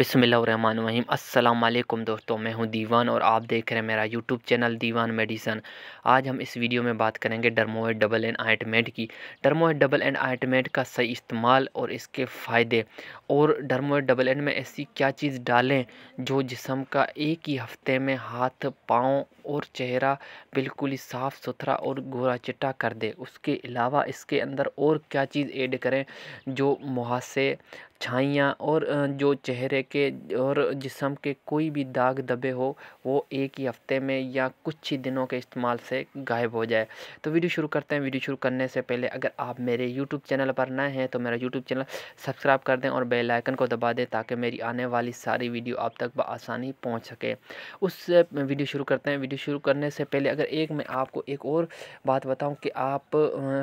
बिसमीम अल्लाम दोस्तों मैं हूं दीवान और आप देख रहे हैं मेरा यूट्यूब चैनल दीवान मेडिसन आज हम इस वीडियो में बात करेंगे डरमोइड डबल एंड आइटमेट की डरमोइड डबल एंड आइटमेट का सही इस्तेमाल और इसके फ़ायदे और डरमोइड डबल एंड में ऐसी क्या चीज़ डालें जो जिसम का एक ही हफ्ते में हाथ पाँव और चेहरा बिल्कुल ही साफ़ सुथरा और गोरा चिट्टा कर दे उसके अलावा इसके अंदर और क्या चीज़ ऐड करें जो मुहासे छाइयाँ और जो चेहरे के और जिसम के कोई भी दाग दबे हो वो एक ही हफ्ते में या कुछ ही दिनों के इस्तेमाल से गायब हो जाए तो वीडियो शुरू करते हैं वीडियो शुरू करने से पहले अगर आप मेरे यूट्यूब चैनल पर नए हैं तो मेरा यूट्यूब चैनल सब्सक्राइब कर दें और बेल आइकन को दबा दें ताकि मेरी आने वाली सारी वीडियो आप तक बसानी पहुँच सके उस वीडियो शुरू करते हैं वीडियो शुरू करने से पहले अगर एक मैं आपको एक और बात बताऊं कि आप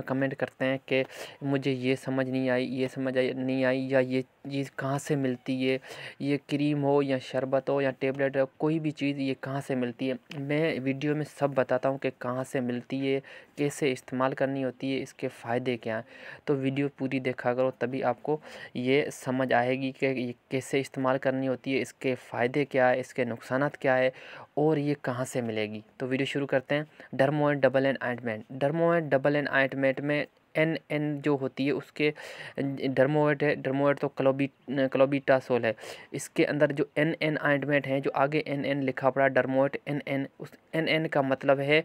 कमेंट करते हैं कि मुझे ये समझ नहीं आई ये समझ आई नहीं आई या ये चीज़ कहाँ से मिलती है ये क्रीम हो या शरबत हो या टेबलेट हो कोई भी चीज़ ये कहाँ से मिलती है मैं वीडियो में सब बताता हूँ कि कहाँ से मिलती है कैसे इस्तेमाल करनी होती है इसके फ़ायदे क्या हैं तो वीडियो पूरी देखा करो तभी आपको ये समझ आएगी कि ये कैसे इस्तेमाल करनी होती है इसके फ़ायदे क्या है इसके नुकसान क्या है और ये कहाँ से मिले मिलेगी तो वीडियो शुरू करते हैं dermo and double and ointment dermo and double and ointment में एन एन जो होती है उसके डर्मोवेट है डर्मोवेट तो क्लोबी क्लोबीटासोल है इसके अंदर जो एन एन आइंटमेंट हैं जो आगे एन एन लिखा पड़ा डर्मोवेट एन एन उस एन एन का मतलब है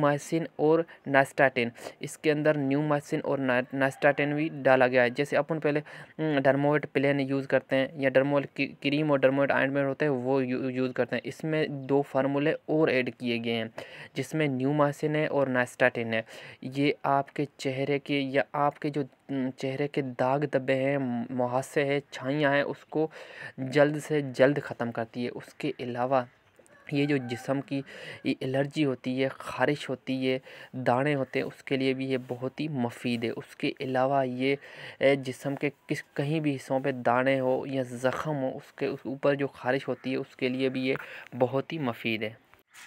मासिन और नास्टाटिन इसके अंदर मासिन और नास्टाटिन भी डाला गया है जैसे अपन पहले डर्मोवेट प्लेन यूज़ करते हैं या डर्मोल क्रीम और डर्मोएट आइंटमेंट होते हैं वो यू, यूज़ करते हैं इसमें दो फार्मूले और एड किए गए हैं जिसमें मासिन है और नास्टाटिन है ये आप आपके चेहरे के या आपके जो चेहरे के दाग दबे हैं मुहासे हैं छाइयाँ हैं उसको जल्द से जल्द ख़त्म करती है उसके अलावा ये जो जिसम की एलर्जी होती है ख़ारिश होती है दाने होते हैं उसके लिए भी ये बहुत ही मफीद है उसके अलावा ये जिसम के किस कहीं भी हिस्सों पे दाने हो या ज़ख़म हो उसके उस ऊपर जो ख़ारिश होती है उसके लिए भी ये बहुत ही मफीद है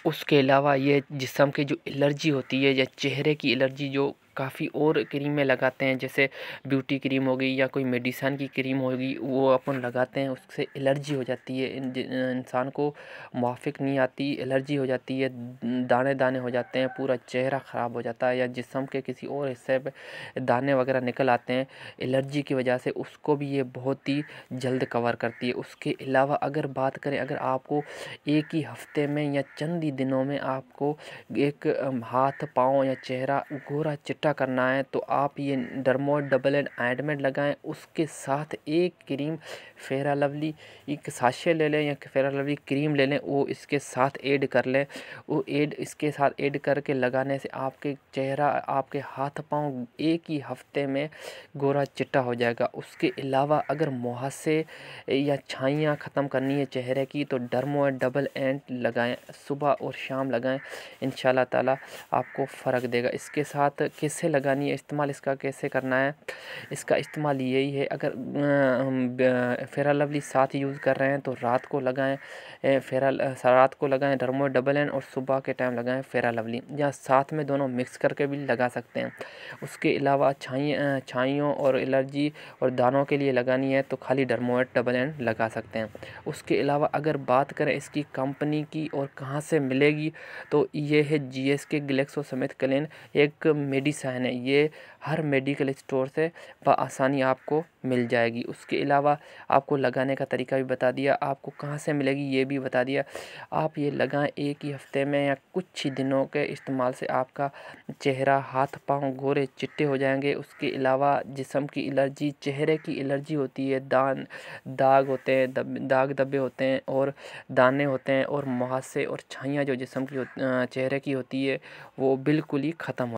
उसके अलावा ये जिसम के जो एलर्जी होती है या चेहरे की एलर्जी जो काफ़ी और क्रीमें लगाते हैं जैसे ब्यूटी क्रीम हो गई या कोई मेडिसन की क्रीम होगी वो अपन लगाते हैं उससे एलर्जी हो जाती है इंसान को मुआफ़ नहीं आती एलर्जी हो जाती है दाने दाने हो जाते हैं पूरा चेहरा ख़राब हो जाता है या जिसम के किसी और हिस्से पर दाने वगैरह निकल आते हैं एलर्जी की वजह से उसको भी ये बहुत ही जल्द कवर करती है उसके अलावा अगर बात करें अगर आपको एक ही हफ्ते में या चंद ही दिनों में आपको एक हाथ पाँव या चेहरा गोरा चिट इकट्ठा करना है तो आप ये डरमोड डबल एंड आइडमेड लगाएं उसके साथ एक क्रीम फेरा लवली एक साशे ले लें या फेरा लवली क्रीम ले लें वो इसके साथ ऐड कर लें वो ऐड इसके साथ ऐड करके लगाने से आपके चेहरा आपके हाथ पाँव एक ही हफ्ते में गोरा चिट्टा हो जाएगा उसके अलावा अगर मुहासे या छाइयाँ ख़त्म करनी है चेहरे की तो डरमो डबल एंड लगाएं सुबह और शाम लगाएं इन ताला आपको फ़र्क देगा इसके साथ किस कैसे लगानी है इस्तेमाल इसका कैसे करना है इसका इस्तेमाल यही है अगर फेरा लवली साथ यूज़ कर रहे हैं तो रात को लगाएं फेरा रात को लगाएं डरमो डबल एन और सुबह के टाइम लगाएं फेरा लवली या साथ में दोनों मिक्स करके भी लगा सकते हैं उसके अलावा छाई छाइयों और एलर्जी और दानों के लिए लगानी है तो खाली डरमोट डबल एन लगा सकते हैं उसके अलावा अगर बात करें इसकी कंपनी की और कहाँ से मिलेगी तो ये है जी एस के गलेक्सो समेत कलेन एक मेडिसिन सहन है ये हर मेडिकल स्टोर से आसानी आपको मिल जाएगी उसके अलावा आपको लगाने का तरीका भी बता दिया आपको कहाँ से मिलेगी ये भी बता दिया आप ये लगाएं एक ही हफ्ते में या कुछ ही दिनों के इस्तेमाल से आपका चेहरा हाथ पांव गोरे चिट्टे हो जाएंगे उसके अलावा जिसम की एलर्जी चेहरे की एलर्जी होती है दान दाग होते हैं दब, दाग दबे होते हैं और दाने होते हैं और मुहासे और छाइयाँ जो जिसम की चेहरे की होती है वो बिल्कुल ही ख़त्म हो